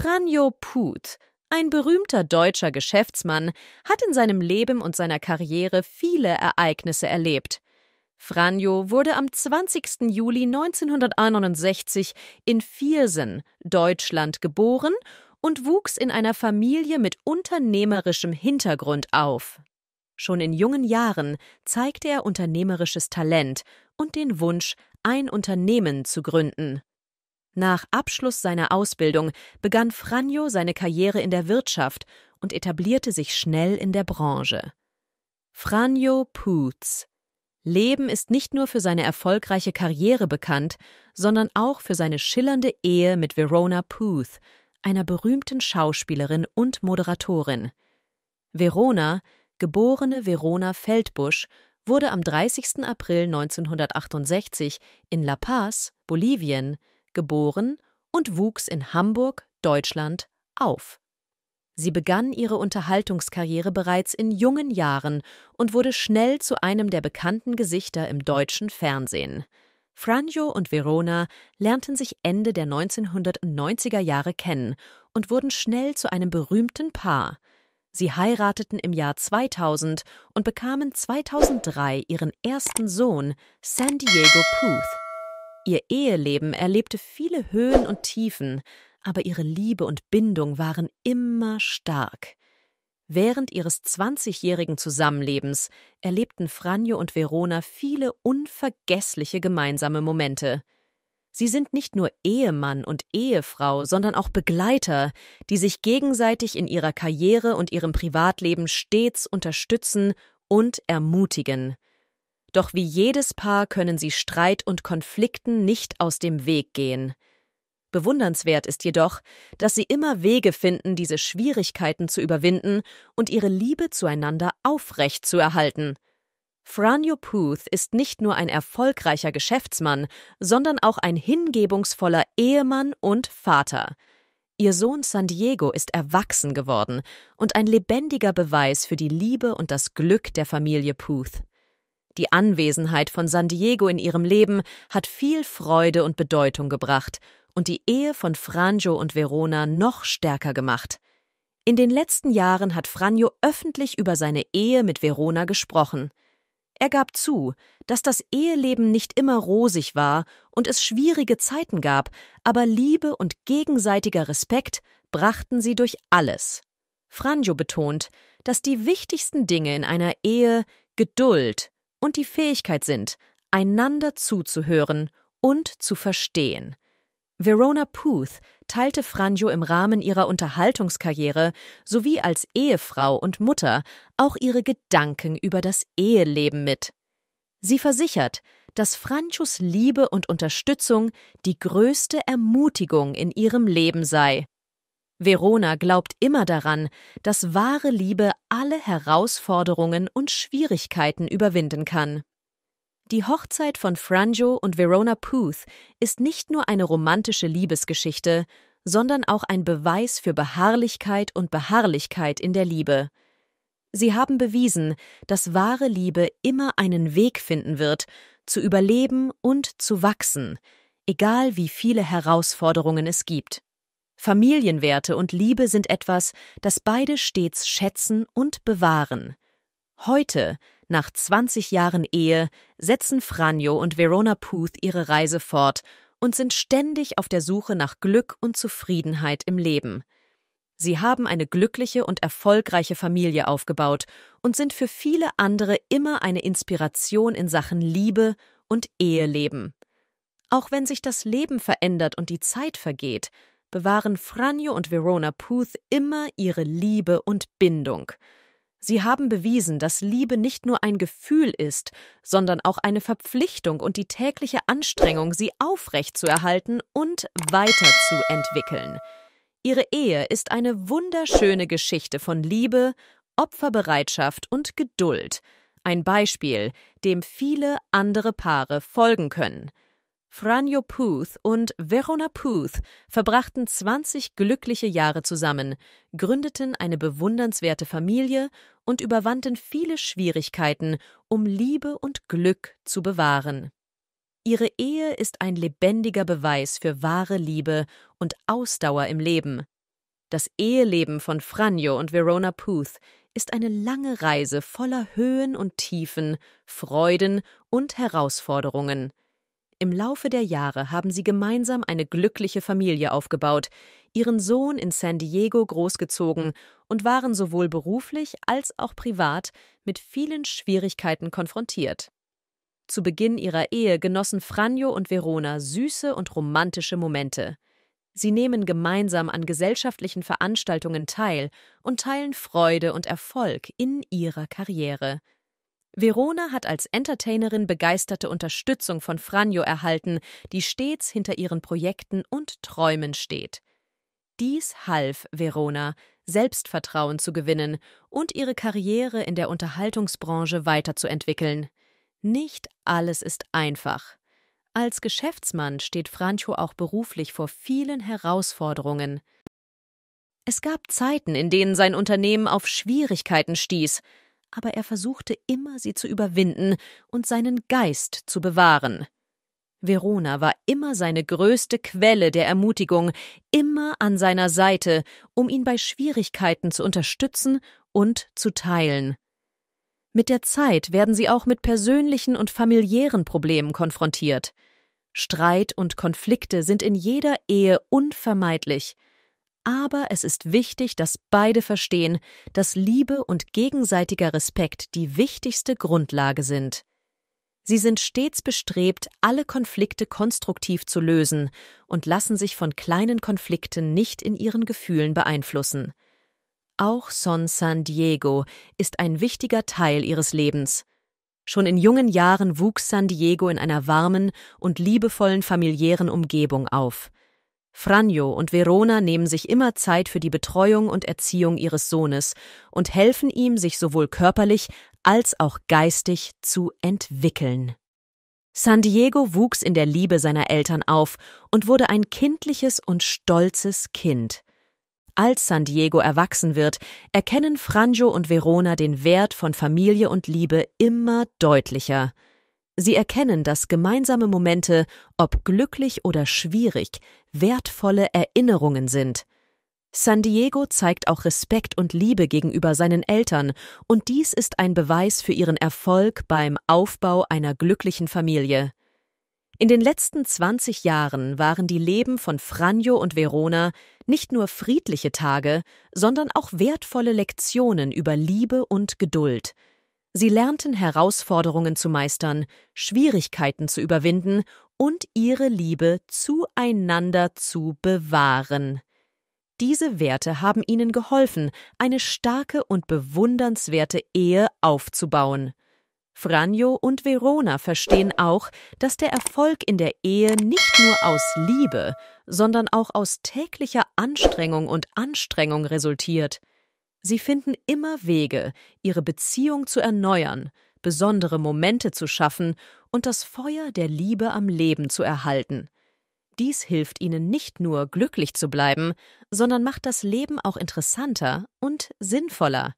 Franjo Puth, ein berühmter deutscher Geschäftsmann, hat in seinem Leben und seiner Karriere viele Ereignisse erlebt. Franjo wurde am 20. Juli 1961 in Viersen, Deutschland, geboren und wuchs in einer Familie mit unternehmerischem Hintergrund auf. Schon in jungen Jahren zeigte er unternehmerisches Talent und den Wunsch, ein Unternehmen zu gründen. Nach Abschluss seiner Ausbildung begann Franjo seine Karriere in der Wirtschaft und etablierte sich schnell in der Branche. Franjo Putz Leben ist nicht nur für seine erfolgreiche Karriere bekannt, sondern auch für seine schillernde Ehe mit Verona Puth, einer berühmten Schauspielerin und Moderatorin. Verona, geborene Verona Feldbusch, wurde am 30. April 1968 in La Paz, Bolivien, geboren und wuchs in Hamburg, Deutschland, auf. Sie begann ihre Unterhaltungskarriere bereits in jungen Jahren und wurde schnell zu einem der bekannten Gesichter im deutschen Fernsehen. Franjo und Verona lernten sich Ende der 1990er Jahre kennen und wurden schnell zu einem berühmten Paar. Sie heirateten im Jahr 2000 und bekamen 2003 ihren ersten Sohn, San Diego Puth. Ihr Eheleben erlebte viele Höhen und Tiefen, aber ihre Liebe und Bindung waren immer stark. Während ihres 20-jährigen Zusammenlebens erlebten Franjo und Verona viele unvergessliche gemeinsame Momente. Sie sind nicht nur Ehemann und Ehefrau, sondern auch Begleiter, die sich gegenseitig in ihrer Karriere und ihrem Privatleben stets unterstützen und ermutigen. Doch wie jedes Paar können sie Streit und Konflikten nicht aus dem Weg gehen. Bewundernswert ist jedoch, dass sie immer Wege finden, diese Schwierigkeiten zu überwinden und ihre Liebe zueinander aufrecht zu erhalten. Franjo Puth ist nicht nur ein erfolgreicher Geschäftsmann, sondern auch ein hingebungsvoller Ehemann und Vater. Ihr Sohn San Diego ist erwachsen geworden und ein lebendiger Beweis für die Liebe und das Glück der Familie Puth. Die Anwesenheit von San Diego in ihrem Leben hat viel Freude und Bedeutung gebracht und die Ehe von Franjo und Verona noch stärker gemacht. In den letzten Jahren hat Franjo öffentlich über seine Ehe mit Verona gesprochen. Er gab zu, dass das Eheleben nicht immer rosig war und es schwierige Zeiten gab, aber Liebe und gegenseitiger Respekt brachten sie durch alles. Franjo betont, dass die wichtigsten Dinge in einer Ehe Geduld, und die Fähigkeit sind, einander zuzuhören und zu verstehen. Verona Puth teilte Franjo im Rahmen ihrer Unterhaltungskarriere sowie als Ehefrau und Mutter auch ihre Gedanken über das Eheleben mit. Sie versichert, dass Franjos Liebe und Unterstützung die größte Ermutigung in ihrem Leben sei. Verona glaubt immer daran, dass wahre Liebe alle Herausforderungen und Schwierigkeiten überwinden kann. Die Hochzeit von Franjo und Verona Puth ist nicht nur eine romantische Liebesgeschichte, sondern auch ein Beweis für Beharrlichkeit und Beharrlichkeit in der Liebe. Sie haben bewiesen, dass wahre Liebe immer einen Weg finden wird, zu überleben und zu wachsen, egal wie viele Herausforderungen es gibt. Familienwerte und Liebe sind etwas, das beide stets schätzen und bewahren. Heute, nach 20 Jahren Ehe, setzen Franjo und Verona Puth ihre Reise fort und sind ständig auf der Suche nach Glück und Zufriedenheit im Leben. Sie haben eine glückliche und erfolgreiche Familie aufgebaut und sind für viele andere immer eine Inspiration in Sachen Liebe und Eheleben. Auch wenn sich das Leben verändert und die Zeit vergeht, bewahren Franjo und Verona Puth immer ihre Liebe und Bindung. Sie haben bewiesen, dass Liebe nicht nur ein Gefühl ist, sondern auch eine Verpflichtung und die tägliche Anstrengung, sie aufrechtzuerhalten und weiterzuentwickeln. Ihre Ehe ist eine wunderschöne Geschichte von Liebe, Opferbereitschaft und Geduld, ein Beispiel, dem viele andere Paare folgen können. Franjo Puth und Verona Puth verbrachten 20 glückliche Jahre zusammen, gründeten eine bewundernswerte Familie und überwanden viele Schwierigkeiten, um Liebe und Glück zu bewahren. Ihre Ehe ist ein lebendiger Beweis für wahre Liebe und Ausdauer im Leben. Das Eheleben von Franjo und Verona Puth ist eine lange Reise voller Höhen und Tiefen, Freuden und Herausforderungen – im Laufe der Jahre haben sie gemeinsam eine glückliche Familie aufgebaut, ihren Sohn in San Diego großgezogen und waren sowohl beruflich als auch privat mit vielen Schwierigkeiten konfrontiert. Zu Beginn ihrer Ehe genossen Franjo und Verona süße und romantische Momente. Sie nehmen gemeinsam an gesellschaftlichen Veranstaltungen teil und teilen Freude und Erfolg in ihrer Karriere. Verona hat als Entertainerin begeisterte Unterstützung von Franjo erhalten, die stets hinter ihren Projekten und Träumen steht. Dies half Verona, Selbstvertrauen zu gewinnen und ihre Karriere in der Unterhaltungsbranche weiterzuentwickeln. Nicht alles ist einfach. Als Geschäftsmann steht Franjo auch beruflich vor vielen Herausforderungen. Es gab Zeiten, in denen sein Unternehmen auf Schwierigkeiten stieß, aber er versuchte immer, sie zu überwinden und seinen Geist zu bewahren. Verona war immer seine größte Quelle der Ermutigung, immer an seiner Seite, um ihn bei Schwierigkeiten zu unterstützen und zu teilen. Mit der Zeit werden sie auch mit persönlichen und familiären Problemen konfrontiert. Streit und Konflikte sind in jeder Ehe unvermeidlich, aber es ist wichtig, dass beide verstehen, dass Liebe und gegenseitiger Respekt die wichtigste Grundlage sind. Sie sind stets bestrebt, alle Konflikte konstruktiv zu lösen und lassen sich von kleinen Konflikten nicht in ihren Gefühlen beeinflussen. Auch Son San Diego ist ein wichtiger Teil ihres Lebens. Schon in jungen Jahren wuchs San Diego in einer warmen und liebevollen familiären Umgebung auf. Franjo und Verona nehmen sich immer Zeit für die Betreuung und Erziehung ihres Sohnes und helfen ihm, sich sowohl körperlich als auch geistig zu entwickeln. San Diego wuchs in der Liebe seiner Eltern auf und wurde ein kindliches und stolzes Kind. Als San Diego erwachsen wird, erkennen Franjo und Verona den Wert von Familie und Liebe immer deutlicher. Sie erkennen, dass gemeinsame Momente, ob glücklich oder schwierig, wertvolle Erinnerungen sind. San Diego zeigt auch Respekt und Liebe gegenüber seinen Eltern, und dies ist ein Beweis für ihren Erfolg beim Aufbau einer glücklichen Familie. In den letzten 20 Jahren waren die Leben von Franjo und Verona nicht nur friedliche Tage, sondern auch wertvolle Lektionen über Liebe und Geduld – Sie lernten Herausforderungen zu meistern, Schwierigkeiten zu überwinden und ihre Liebe zueinander zu bewahren. Diese Werte haben ihnen geholfen, eine starke und bewundernswerte Ehe aufzubauen. Franjo und Verona verstehen auch, dass der Erfolg in der Ehe nicht nur aus Liebe, sondern auch aus täglicher Anstrengung und Anstrengung resultiert. Sie finden immer Wege, ihre Beziehung zu erneuern, besondere Momente zu schaffen und das Feuer der Liebe am Leben zu erhalten. Dies hilft ihnen nicht nur, glücklich zu bleiben, sondern macht das Leben auch interessanter und sinnvoller.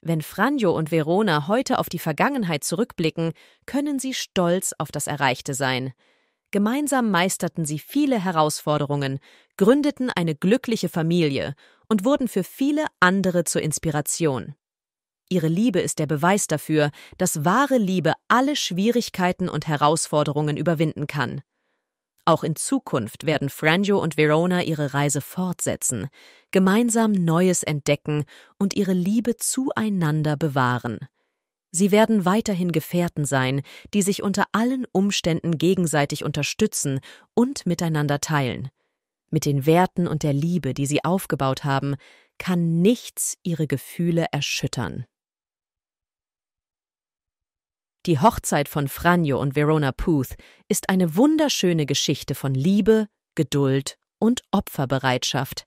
Wenn Franjo und Verona heute auf die Vergangenheit zurückblicken, können sie stolz auf das Erreichte sein. Gemeinsam meisterten sie viele Herausforderungen, gründeten eine glückliche Familie und wurden für viele andere zur Inspiration. Ihre Liebe ist der Beweis dafür, dass wahre Liebe alle Schwierigkeiten und Herausforderungen überwinden kann. Auch in Zukunft werden Franjo und Verona ihre Reise fortsetzen, gemeinsam Neues entdecken und ihre Liebe zueinander bewahren. Sie werden weiterhin Gefährten sein, die sich unter allen Umständen gegenseitig unterstützen und miteinander teilen. Mit den Werten und der Liebe, die sie aufgebaut haben, kann nichts ihre Gefühle erschüttern. Die Hochzeit von Franjo und Verona Puth ist eine wunderschöne Geschichte von Liebe, Geduld und Opferbereitschaft,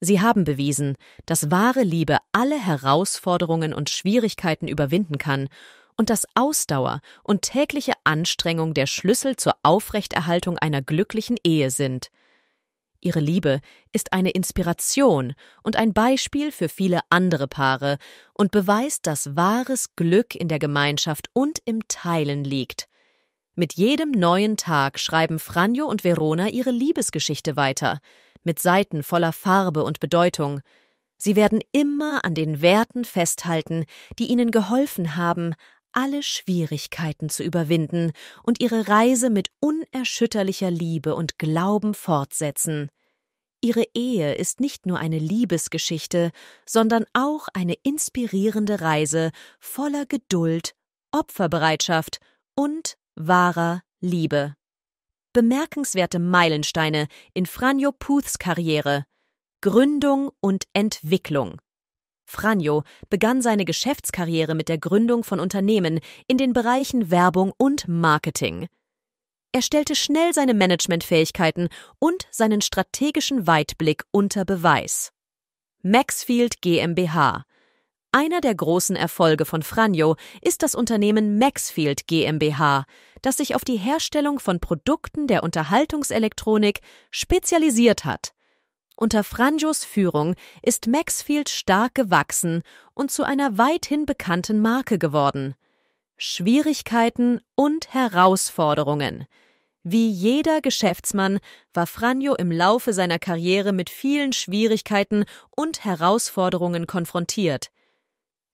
Sie haben bewiesen, dass wahre Liebe alle Herausforderungen und Schwierigkeiten überwinden kann und dass Ausdauer und tägliche Anstrengung der Schlüssel zur Aufrechterhaltung einer glücklichen Ehe sind. Ihre Liebe ist eine Inspiration und ein Beispiel für viele andere Paare und beweist, dass wahres Glück in der Gemeinschaft und im Teilen liegt. Mit jedem neuen Tag schreiben Franjo und Verona ihre Liebesgeschichte weiter – mit Seiten voller Farbe und Bedeutung. Sie werden immer an den Werten festhalten, die ihnen geholfen haben, alle Schwierigkeiten zu überwinden und ihre Reise mit unerschütterlicher Liebe und Glauben fortsetzen. Ihre Ehe ist nicht nur eine Liebesgeschichte, sondern auch eine inspirierende Reise voller Geduld, Opferbereitschaft und wahrer Liebe bemerkenswerte Meilensteine in Franjo Puths Karriere Gründung und Entwicklung. Franjo begann seine Geschäftskarriere mit der Gründung von Unternehmen in den Bereichen Werbung und Marketing. Er stellte schnell seine Managementfähigkeiten und seinen strategischen Weitblick unter Beweis. Maxfield GmbH einer der großen Erfolge von Franjo ist das Unternehmen Maxfield GmbH, das sich auf die Herstellung von Produkten der Unterhaltungselektronik spezialisiert hat. Unter Franjos Führung ist Maxfield stark gewachsen und zu einer weithin bekannten Marke geworden. Schwierigkeiten und Herausforderungen. Wie jeder Geschäftsmann war Franjo im Laufe seiner Karriere mit vielen Schwierigkeiten und Herausforderungen konfrontiert.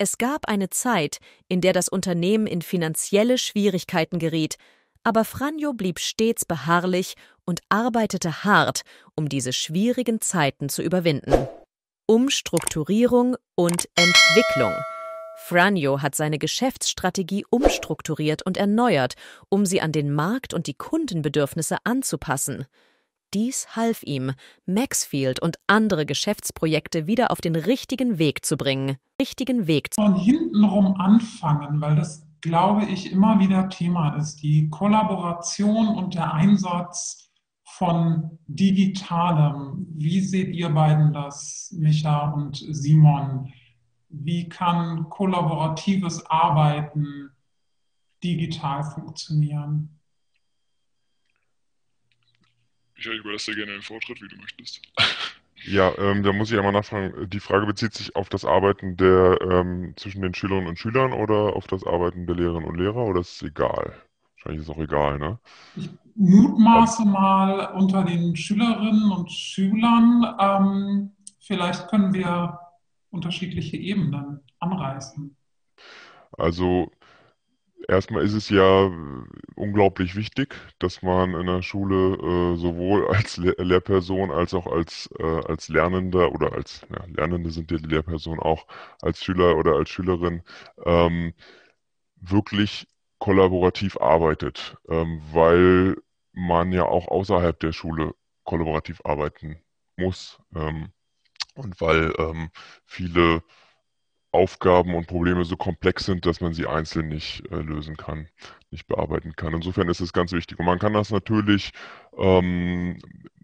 Es gab eine Zeit, in der das Unternehmen in finanzielle Schwierigkeiten geriet, aber Franjo blieb stets beharrlich und arbeitete hart, um diese schwierigen Zeiten zu überwinden. Umstrukturierung und Entwicklung. Franjo hat seine Geschäftsstrategie umstrukturiert und erneuert, um sie an den Markt und die Kundenbedürfnisse anzupassen. Dies half ihm, Maxfield und andere Geschäftsprojekte wieder auf den richtigen Weg zu bringen. Richtigen Weg. zu Von hintenrum anfangen, weil das, glaube ich, immer wieder Thema ist. Die Kollaboration und der Einsatz von Digitalem. Wie seht ihr beiden das, Micha und Simon? Wie kann kollaboratives Arbeiten digital funktionieren? Ich überlasse dir gerne den Vortritt, wie du möchtest. Ja, ähm, da muss ich einmal nachfragen. Die Frage bezieht sich auf das Arbeiten der ähm, zwischen den Schülerinnen und Schülern oder auf das Arbeiten der Lehrerinnen und Lehrer oder ist es egal? Wahrscheinlich ist es auch egal, ne? Ich mutmaße mal unter den Schülerinnen und Schülern. Ähm, vielleicht können wir unterschiedliche Ebenen anreißen. Also erstmal ist es ja äh, unglaublich wichtig, dass man in der Schule äh, sowohl als Le Lehrperson als auch als, äh, als Lernender oder als ja, Lernende sind ja die Lehrperson auch als Schüler oder als Schülerin ähm, wirklich kollaborativ arbeitet, ähm, weil man ja auch außerhalb der Schule kollaborativ arbeiten muss ähm, und weil ähm, viele Aufgaben und Probleme so komplex sind, dass man sie einzeln nicht äh, lösen kann, nicht bearbeiten kann. Insofern ist es ganz wichtig. Und man kann das natürlich ähm,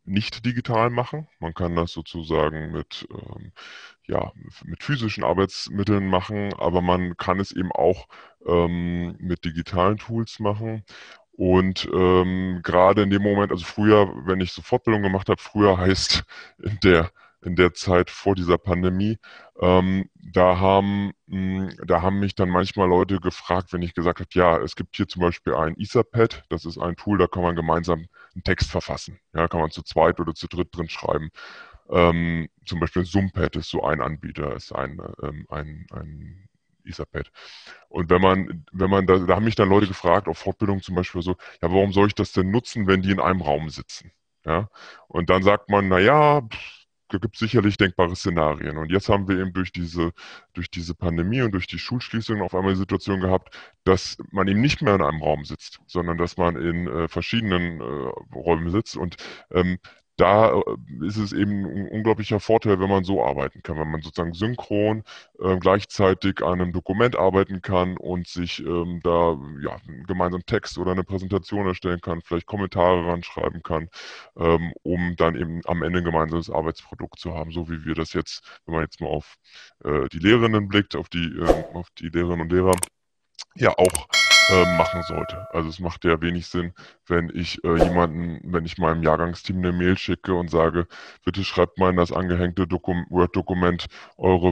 nicht digital machen. Man kann das sozusagen mit, ähm, ja, mit physischen Arbeitsmitteln machen, aber man kann es eben auch ähm, mit digitalen Tools machen. Und ähm, gerade in dem Moment, also früher, wenn ich so Fortbildung gemacht habe, früher heißt in der in der Zeit vor dieser Pandemie. Ähm, da, haben, mh, hm, da haben mich dann manchmal Leute gefragt, wenn ich gesagt habe, ja, es gibt hier zum Beispiel ein Etherpad, das ist ein Tool, da kann man gemeinsam einen Text verfassen. Ja, kann man zu zweit oder zu dritt drin schreiben. Ähm, zum Beispiel Zoompad ist so ein Anbieter, ist ein, ähm, ein, ein Etherpad. Und wenn man, wenn man, da, da haben mich dann Leute gefragt, auf Fortbildung zum Beispiel so, ja, warum soll ich das denn nutzen, wenn die in einem Raum sitzen? Ja? Und dann sagt man, naja, pff, gibt sicherlich denkbare Szenarien. Und jetzt haben wir eben durch diese, durch diese Pandemie und durch die Schulschließungen auf einmal die Situation gehabt, dass man eben nicht mehr in einem Raum sitzt, sondern dass man in äh, verschiedenen äh, Räumen sitzt. Und ähm, da äh, ist es eben ein unglaublicher Vorteil, wenn man so arbeiten kann, wenn man sozusagen synchron äh, gleichzeitig an einem Dokument arbeiten kann und sich ähm, da ja, gemeinsam Text oder eine Präsentation erstellen kann, vielleicht Kommentare ranschreiben kann, ähm, um dann eben am Ende ein gemeinsames Arbeitsprodukt zu haben, so wie wir das jetzt, wenn man jetzt mal auf äh, die Lehrerinnen blickt, auf die, äh, auf die Lehrerinnen und Lehrer, ja auch äh, machen sollte. Also es macht ja wenig Sinn, wenn ich äh, jemanden, wenn ich meinem Jahrgangsteam eine Mail schicke und sage, bitte schreibt mal in das angehängte Word-Dokument eure